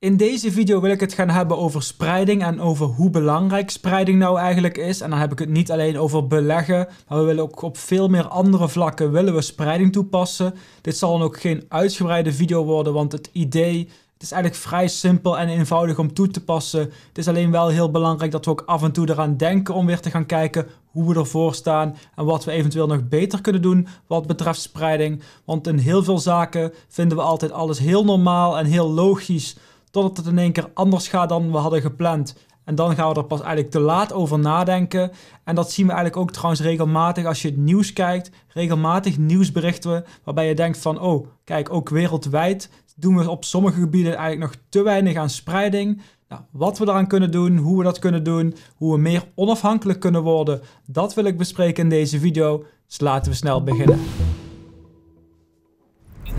In deze video wil ik het gaan hebben over spreiding en over hoe belangrijk spreiding nou eigenlijk is. En dan heb ik het niet alleen over beleggen, maar we willen ook op veel meer andere vlakken willen we spreiding toepassen. Dit zal dan ook geen uitgebreide video worden, want het idee het is eigenlijk vrij simpel en eenvoudig om toe te passen. Het is alleen wel heel belangrijk dat we ook af en toe eraan denken om weer te gaan kijken hoe we ervoor staan en wat we eventueel nog beter kunnen doen wat betreft spreiding. Want in heel veel zaken vinden we altijd alles heel normaal en heel logisch. Totdat het in één keer anders gaat dan we hadden gepland. En dan gaan we er pas eigenlijk te laat over nadenken. En dat zien we eigenlijk ook trouwens regelmatig als je het nieuws kijkt. Regelmatig nieuwsberichten waarbij je denkt van, oh, kijk, ook wereldwijd doen we op sommige gebieden eigenlijk nog te weinig aan spreiding. Nou, wat we daaraan kunnen doen, hoe we dat kunnen doen, hoe we meer onafhankelijk kunnen worden, dat wil ik bespreken in deze video. Dus laten we snel beginnen.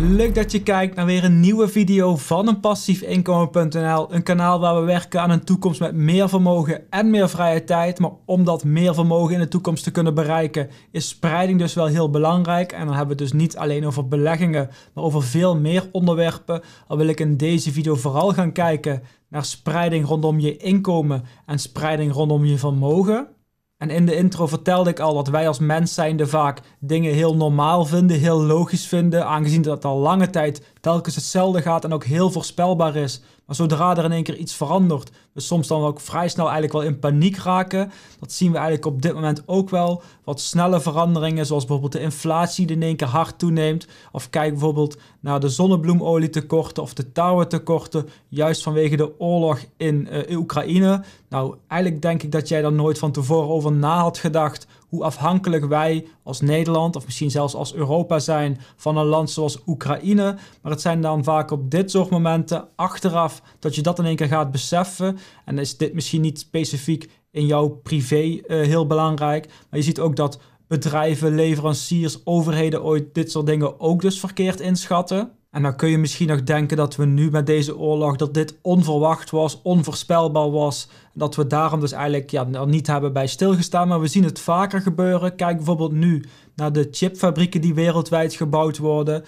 Leuk dat je kijkt naar weer een nieuwe video van een passiefinkomen.nl. Een kanaal waar we werken aan een toekomst met meer vermogen en meer vrije tijd. Maar om dat meer vermogen in de toekomst te kunnen bereiken is spreiding dus wel heel belangrijk. En dan hebben we het dus niet alleen over beleggingen, maar over veel meer onderwerpen. Al wil ik in deze video vooral gaan kijken naar spreiding rondom je inkomen en spreiding rondom je vermogen. En in de intro vertelde ik al dat wij als mens zijnde vaak dingen heel normaal vinden, heel logisch vinden, aangezien dat al lange tijd telkens hetzelfde gaat en ook heel voorspelbaar is. Maar zodra er in één keer iets verandert, we dus soms dan ook vrij snel eigenlijk wel in paniek raken. Dat zien we eigenlijk op dit moment ook wel. Wat snelle veranderingen, zoals bijvoorbeeld de inflatie die in één keer hard toeneemt. Of kijk bijvoorbeeld naar de zonnebloemolie tekorten of de tekorten. juist vanwege de oorlog in eh, Oekraïne. Nou, eigenlijk denk ik dat jij daar nooit van tevoren over na had gedacht hoe afhankelijk wij als Nederland of misschien zelfs als Europa zijn van een land zoals Oekraïne. Maar het zijn dan vaak op dit soort momenten achteraf dat je dat in één keer gaat beseffen. En is dit misschien niet specifiek in jouw privé eh, heel belangrijk. Maar je ziet ook dat bedrijven, leveranciers, overheden ooit dit soort dingen ook dus verkeerd inschatten. En dan kun je misschien nog denken dat we nu met deze oorlog, dat dit onverwacht was, onvoorspelbaar was. Dat we daarom dus eigenlijk ja, niet hebben bij stilgestaan. Maar we zien het vaker gebeuren. Kijk bijvoorbeeld nu naar de chipfabrieken die wereldwijd gebouwd worden.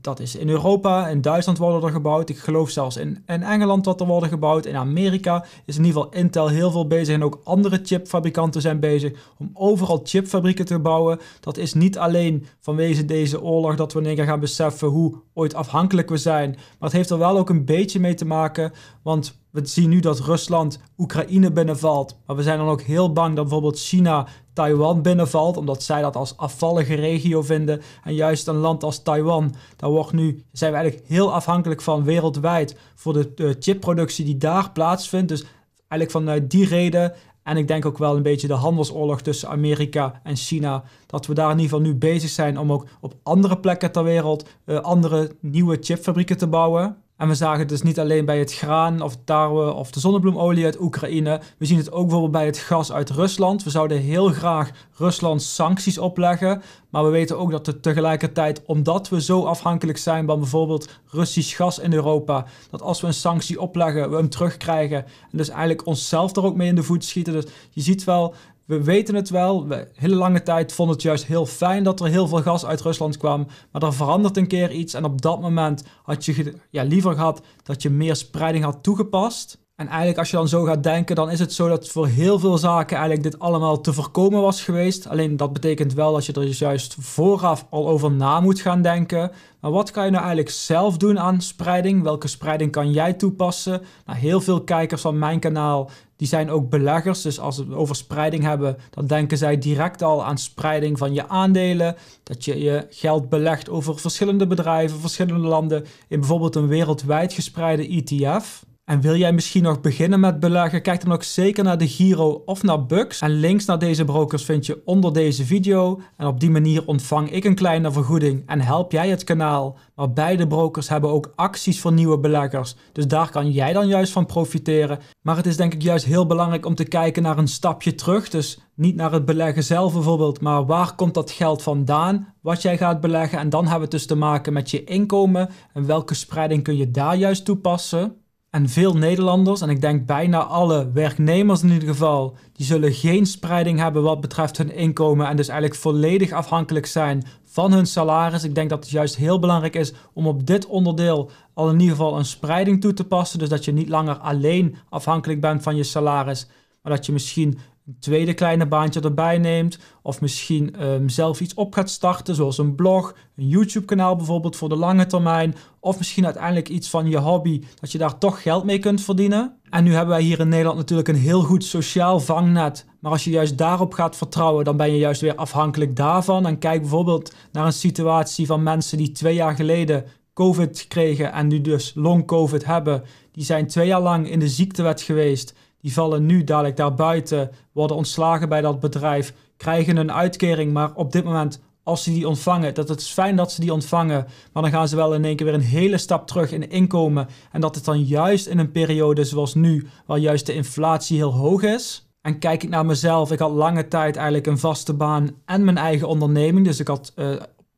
dat is in Europa, in Duitsland worden er gebouwd. Ik geloof zelfs in, Engeland dat er worden gebouwd. In Amerika is in ieder geval Intel heel veel bezig en ook andere chipfabrikanten zijn bezig om overal chipfabrieken te bouwen. Dat is niet alleen vanwege deze oorlog dat we in keer gaan beseffen hoe ooit afhankelijk we zijn. Maar het heeft er wel ook een beetje mee te maken, want we zien nu dat Rusland Oekraïne binnenvalt. Maar we zijn dan ook heel bang dat bijvoorbeeld China Taiwan binnenvalt, omdat zij dat als afvallige regio vinden. En juist een land als Taiwan, daar wordt nu, zijn we eigenlijk heel afhankelijk van wereldwijd voor de, chipproductie die daar plaatsvindt. Dus eigenlijk vanuit die reden en ik denk ook wel een beetje de handelsoorlog tussen Amerika en China. Dat we daar in ieder geval nu bezig zijn om ook op andere plekken ter wereld eh, andere nieuwe chipfabrieken te bouwen. En we zagen het dus niet alleen bij het graan of tarwe of de zonnebloemolie uit Oekraïne. We zien het ook bijvoorbeeld bij het gas uit Rusland. We zouden heel graag Rusland sancties opleggen. Maar we weten ook dat we tegelijkertijd, omdat we zo afhankelijk zijn van bijvoorbeeld Russisch gas in Europa, dat als we een sanctie opleggen, we hem terugkrijgen. En dus eigenlijk onszelf er ook mee in de voet schieten. Dus je ziet wel, we weten het wel, we hele lange tijd vonden het juist heel fijn dat er heel veel gas uit Rusland kwam. Maar er verandert een keer iets en op dat moment had je ja, liever gehad dat je meer spreiding had toegepast. En eigenlijk als je dan zo gaat denken, dan is het zo dat voor heel veel zaken eigenlijk dit allemaal te voorkomen was geweest. Alleen dat betekent wel dat je er dus juist vooraf al over na moet gaan denken. Maar wat kan je nou eigenlijk zelf doen aan spreiding? Welke spreiding kan jij toepassen? Nou, heel veel kijkers van mijn kanaal die zijn ook beleggers. Dus als we het over spreiding hebben, dan denken zij direct al aan spreiding van je aandelen. Dat je je geld belegt over verschillende bedrijven, verschillende landen. In bijvoorbeeld een wereldwijd gespreide ETF. En wil jij misschien nog beginnen met beleggen? Kijk dan ook zeker naar de Giro of naar Bux. En links naar deze brokers vind je onder deze video. En op die manier ontvang ik een kleine vergoeding en help jij het kanaal. Maar beide brokers hebben ook acties voor nieuwe beleggers. Dus daar kan jij dan juist van profiteren. Maar het is denk ik juist heel belangrijk om te kijken naar een stapje terug. Dus niet naar het beleggen zelf bijvoorbeeld, maar waar komt dat geld vandaan? Wat jij gaat beleggen en dan hebben we het dus te maken met je inkomen en welke spreiding kun je daar juist toepassen? En veel Nederlanders, en ik denk bijna alle werknemers in ieder geval, die zullen geen spreiding hebben wat betreft hun inkomen en dus eigenlijk volledig afhankelijk zijn van hun salaris. Ik denk dat het juist heel belangrijk is om op dit onderdeel al in ieder geval een spreiding toe te passen. Dus dat je niet langer alleen afhankelijk bent van je salaris, maar dat je misschien een tweede kleine baantje erbij neemt. Of misschien ehm, zelf iets op gaat starten, zoals een blog, een YouTube-kanaal bijvoorbeeld voor de lange termijn. Of misschien uiteindelijk iets van je hobby, dat je daar toch geld mee kunt verdienen. En nu hebben wij hier in Nederland natuurlijk een heel goed sociaal vangnet. Maar als je juist daarop gaat vertrouwen, dan ben je juist weer afhankelijk daarvan. En kijk bijvoorbeeld naar een situatie van mensen die twee jaar geleden COVID kregen en nu dus long-COVID hebben. Die zijn twee jaar lang in de ziektewet geweest die vallen nu dadelijk daarbuiten. worden ontslagen bij dat bedrijf, krijgen een uitkering, maar op dit moment als ze die ontvangen, dat het is fijn dat ze die ontvangen, maar dan gaan ze wel in één keer weer een hele stap terug in inkomen en dat het dan juist in een periode zoals nu, waar juist de inflatie heel hoog is. En kijk ik naar mezelf, ik had lange tijd eigenlijk een vaste baan en mijn eigen onderneming, dus ik had eh,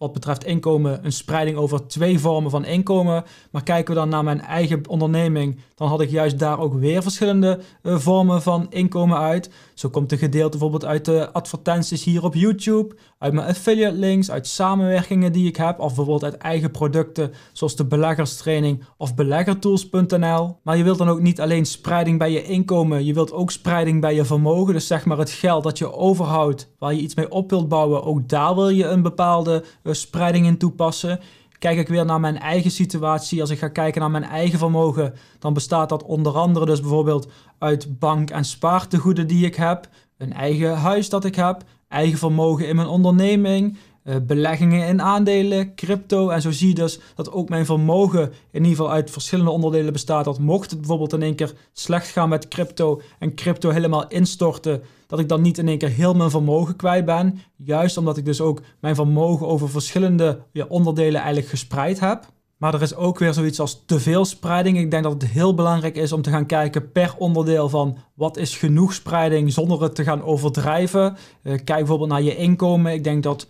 wat betreft inkomen een spreiding over twee vormen van inkomen. Maar kijken we dan naar mijn eigen onderneming, dan had ik juist daar ook weer verschillende eh, vormen van inkomen uit. Zo komt een gedeelte bijvoorbeeld uit de advertenties hier op YouTube, uit mijn affiliate links, uit samenwerkingen die ik heb, of bijvoorbeeld uit eigen producten zoals de beleggerstraining of beleggertools.nl. Maar je wilt dan ook niet alleen spreiding bij je inkomen, je wilt ook spreiding bij je vermogen. Dus zeg maar het geld dat je overhoudt, waar je iets mee op wilt bouwen, ook daar wil je een bepaalde eh, spreiding in toepassen. Kijk ik weer naar mijn eigen situatie, als ik ga kijken naar mijn eigen vermogen, dan bestaat dat onder andere dus bijvoorbeeld uit bank- en spaartegoeden die ik heb, een eigen huis dat ik heb, eigen vermogen in mijn onderneming, eh, beleggingen in aandelen, crypto. En zo zie je dus dat ook mijn vermogen in ieder geval uit verschillende onderdelen bestaat. Dat mocht het bijvoorbeeld in één keer slecht gaan met crypto en crypto helemaal instorten, dat ik dan niet in één keer heel mijn vermogen kwijt ben. Juist omdat ik dus ook mijn vermogen over verschillende ja, onderdelen eigenlijk gespreid heb. Maar er is ook weer zoiets als te veel spreiding. Ik denk dat het heel belangrijk is om te gaan kijken per onderdeel van wat is genoeg spreiding zonder het te gaan overdrijven. Eh, kijk bijvoorbeeld naar je inkomen. Ik denk dat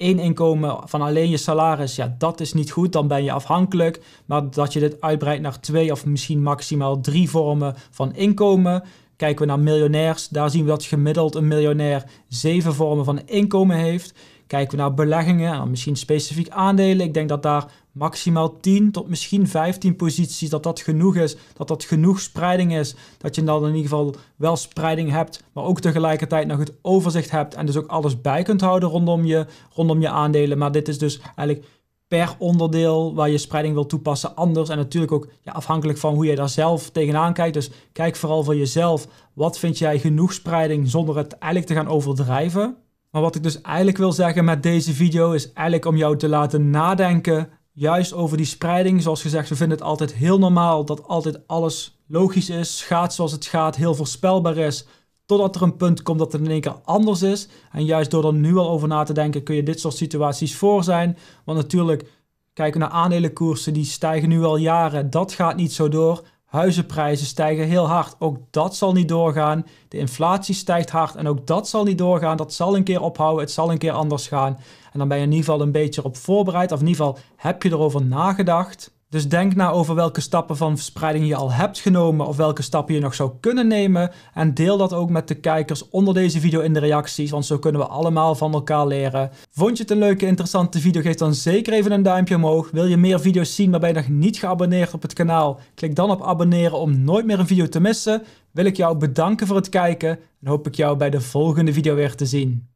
één inkomen van alleen je salaris, ja, dat is niet goed. Dan ben je afhankelijk. Maar dat je dit uitbreidt naar twee of misschien maximaal drie vormen van inkomen. Kijken we naar miljonairs, daar zien we dat gemiddeld een miljonair zeven vormen van inkomen heeft. Kijken we naar beleggingen, nou, misschien specifiek aandelen. Ik denk dat daar maximaal 10 tot misschien 15 posities, dat dat genoeg is, dat dat genoeg spreiding is, dat je dan in ieder geval wel spreiding hebt, maar ook tegelijkertijd nog het overzicht hebt en dus ook alles bij kunt houden rondom je, rondom je aandelen. Maar dit is dus eigenlijk per onderdeel waar je spreiding wil toepassen anders. En natuurlijk ook ja, afhankelijk van hoe je daar zelf tegenaan kijkt. Dus kijk vooral voor jezelf, wat vind jij genoeg spreiding zonder het eigenlijk te gaan overdrijven. Maar wat ik dus eigenlijk wil zeggen met deze video is eigenlijk om jou te laten nadenken juist over die spreiding. Zoals gezegd, we vinden het altijd heel normaal dat altijd alles logisch is, gaat zoals het gaat, heel voorspelbaar is. Totdat er een punt komt dat het in één keer anders is. En juist door er nu al over na te denken, kun je dit soort situaties voor zijn. Want natuurlijk, kijken naar aandelenkoersen, die stijgen nu al jaren. Dat gaat niet zo door. Huizenprijzen stijgen heel hard. Ook dat zal niet doorgaan. De inflatie stijgt hard en ook dat zal niet doorgaan. Dat zal een keer ophouden. Het zal een keer anders gaan. En dan ben je in ieder geval een beetje op voorbereid. Of in ieder geval heb je erover nagedacht. Dus denk na nou over welke stappen van verspreiding je al hebt genomen of welke stappen je nog zou kunnen nemen. En deel dat ook met de kijkers onder deze video in de reacties, want zo kunnen we allemaal van elkaar leren. Vond je het een leuke, interessante video? Geef dan zeker even een duimpje omhoog. Wil je meer video's zien, maar ben je nog niet geabonneerd op het kanaal? Klik dan op abonneren om nooit meer een video te missen. Wil ik jou bedanken voor het kijken en hoop ik jou bij de volgende video weer te zien.